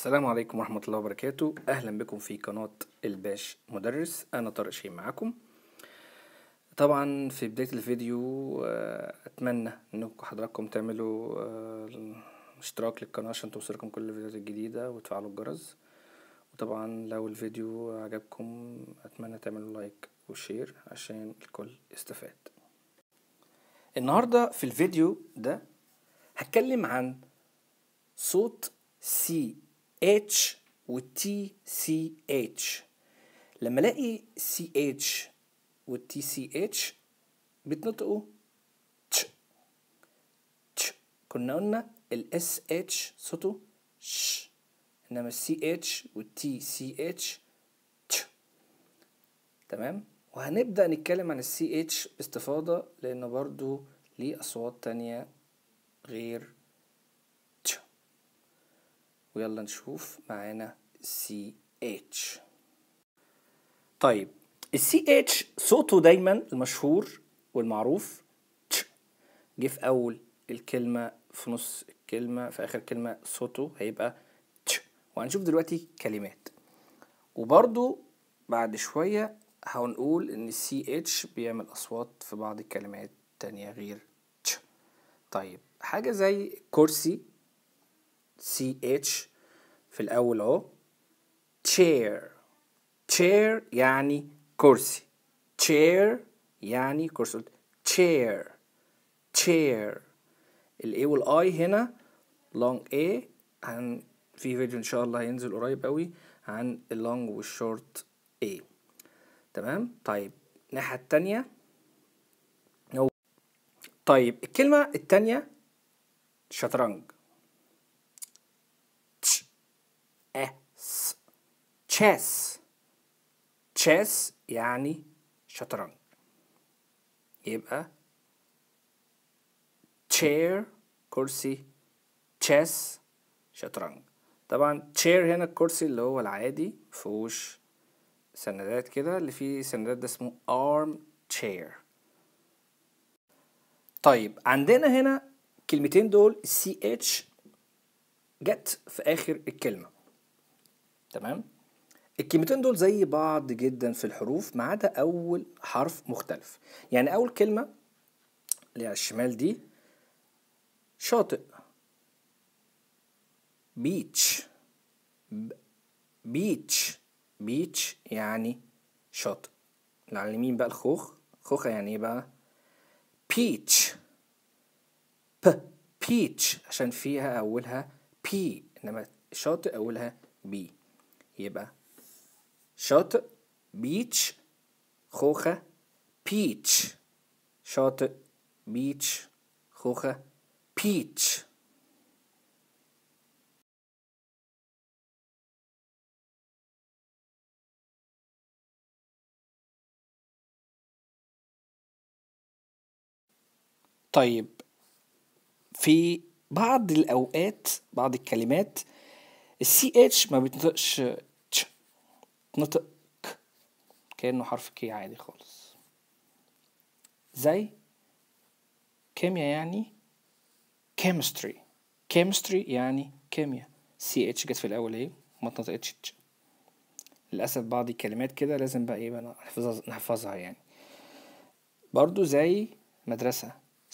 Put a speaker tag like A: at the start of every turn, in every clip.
A: السلام عليكم ورحمة الله وبركاته أهلا بكم في قناة الباش مدرس أنا طارق شيء معاكم طبعا في بداية الفيديو آه، أتمنى أنكم حضراتكم تعملوا آه، اشتراك للقناة عشان توصلكم كل الفيديوهات الجديدة وتفعلوا الجرس وطبعا لو الفيديو عجبكم أتمنى تعملوا لايك وشير عشان الكل يستفاد النهاردة في الفيديو ده هتكلم عن صوت سي H T C H لما الاقي H و T C H بيتنطقوا تش تش كنا قلنا الاس H صوته ش انما C H و T C H تش تمام وهنبدأ نتكلم عن ال C H باستفاضة لأنه برضو ليه أصوات تانية غير ويلا نشوف معانا سي اتش طيب السي اتش صوته دايما المشهور والمعروف تش جه في اول الكلمه في نص الكلمه في اخر كلمه صوته هيبقى تش وهنشوف دلوقتي كلمات وبرضو بعد شويه هنقول ان السي اتش بيعمل اصوات في بعض الكلمات تانية غير تش طيب حاجه زي كرسي سي اتش في الأول أهو chair chair يعني كرسي chair يعني كرسي chair chair الاي والاي هنا long A عن في فيديو ان شاء الله هينزل قريب قوي عن اللونج والشورت A تمام طيب الناحية التانية طيب الكلمة التانية شطرنج تشيس تشيس يعني شطرنج يبقى chair كرسي chess شطرنج طبعا chair هنا الكرسي اللي هو العادي مفيهوش سندات كده اللي فيه سندات ده اسمه arm chair طيب عندنا هنا الكلمتين دول ch جت في اخر الكلمه تمام الكلمتين دول زي بعض جدا في الحروف ما عدا أول حرف مختلف يعني أول كلمة اللي على الشمال دي شاطئ بيتش بيتش بيتش يعني شاطئ اللي على اليمين بقى الخوخ خوخة يعني ايه بقى بيتش ب بيتش عشان فيها أولها بي إنما شاطئ أولها بي يبقى شاطئ بيتش خوخة بيتش شاطئ بيتش خوخة بيتش طيب في بعض الأوقات بعض الكلمات السي اتش ما بتنطقش نطق كأنه حرف كي عادي خالص زي كيمياء يعني chemistry chemistry يعني كيمياء سي اتش جت في الأول ايه ما اتنطقتش للأسف بعض الكلمات كده لازم بقى ايه بقى نحفظها يعني برضو زي مدرسة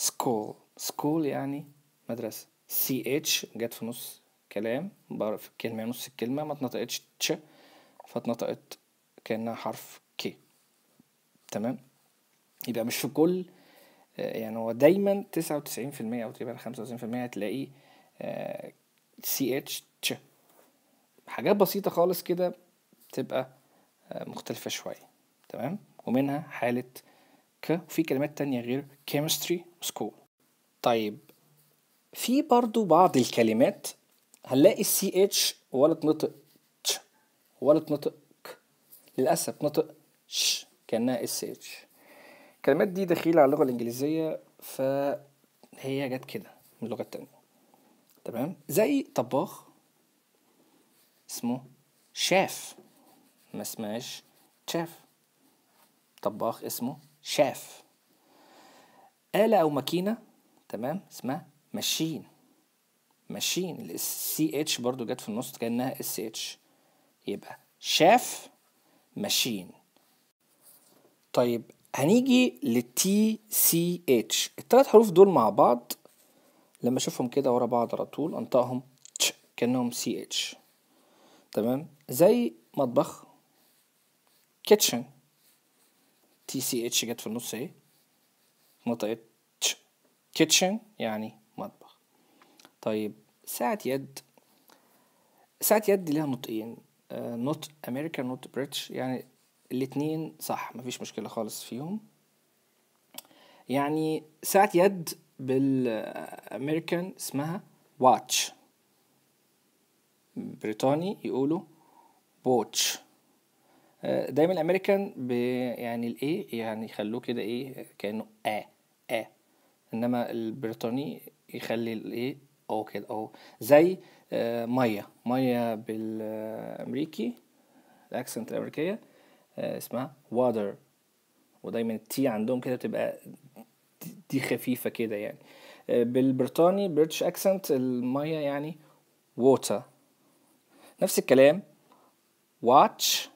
A: school school يعني مدرسة سي اتش جت في نص كلام في الكلمة نص الكلمة ما تش فاتنطقت كأنها حرف كي تمام يبقى مش في كل آه، يعني هو دايما تسعة وتسعين في المية أو تقريبا خمسة وتسعين في المية هتلاقي سي اتش آه، تش حاجات بسيطة خالص كده تبقى آه، مختلفة شوية تمام ومنها حالة ك وفي كلمات تانية غير chemistry school طيب في برضو بعض الكلمات هنلاقي السي اتش ولا تنطق ولا تنطق للأسف تنطق ش كأنها اس اتش الكلمات دي دخيلة على اللغة الإنجليزية فهي جت كده من اللغة التانية تمام زي طباخ اسمه شاف ما اسمهاش شاف طباخ اسمه شاف آلة أو ماكينة تمام اسمها ماشين ماشين السي اتش برضو جت في النص كأنها اس اتش يبقى شاف ماشين طيب هنيجي للتي سي اتش الثلاث حروف دول مع بعض لما اشوفهم كده ورا بعض على طول انطقهم تش كانهم سي اتش تمام زي مطبخ كيتشن تي سي اتش جت في النص ايه نطقت تش كيتشن يعني مطبخ طيب ساعة يد ساعة يد ليها نطقين نوت امريكا نوت بريتش يعني الاتنين صح مفيش مشكله خالص فيهم يعني ساعه يد بالامريكان اسمها واتش بريطاني يقولوا بوتش آه، دايما الامريكان يعني الاي يعني يخلوه كده ايه كانه ا آه ا آه. انما البريطاني يخلي الايه او كده اهو زي آه، ميه ميه بالامريكي الاكسنت الامريكيه آه، اسمها water ودايما التي عندهم كده بتبقى دي خفيفه كده يعني آه، بالبريطاني بريتش اكسنت الميه يعني water نفس الكلام watch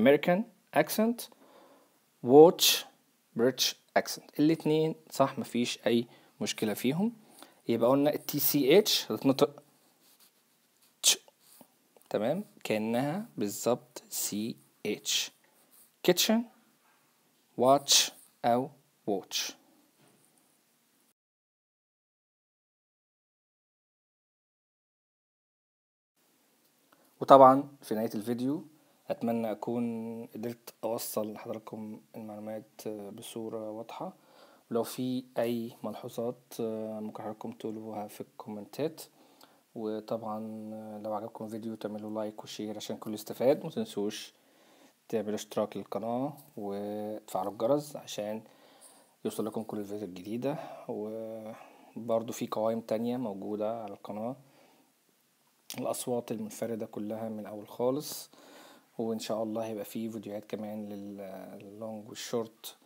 A: American accent watch British accent الاتنين صح مفيش أي مشكلة فيهم يبقى قلنا التي سي اتش هتتنطق تمام كأنها بالظبط سي اتش كيتشن واتش أو واتش وطبعا في نهاية الفيديو أتمنى أكون قدرت أوصل لحضراتكم المعلومات بصورة واضحة لو في أي ملحوظات ممكن آه، حضراتكم تقولوها في الكومنتات وطبعا آه، لو عجبكم الفيديو تعملوا لايك وشير عشان كل يستفاد متنسوش تعملوا اشتراك للقناة وتفعلوا الجرس عشان يوصل لكم كل الفيديوهات الجديدة وبرضو في قوائم تانية موجودة على القناة الأصوات المنفردة كلها من أول خالص وإن شاء الله هيبقى في فيديوهات كمان لللونج آه، والشورت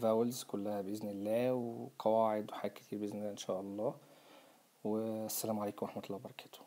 A: فاولز كلها بإذن الله وقواعد وحاجات كتير بإذن الله إن شاء الله والسلام عليكم ورحمة الله وبركاته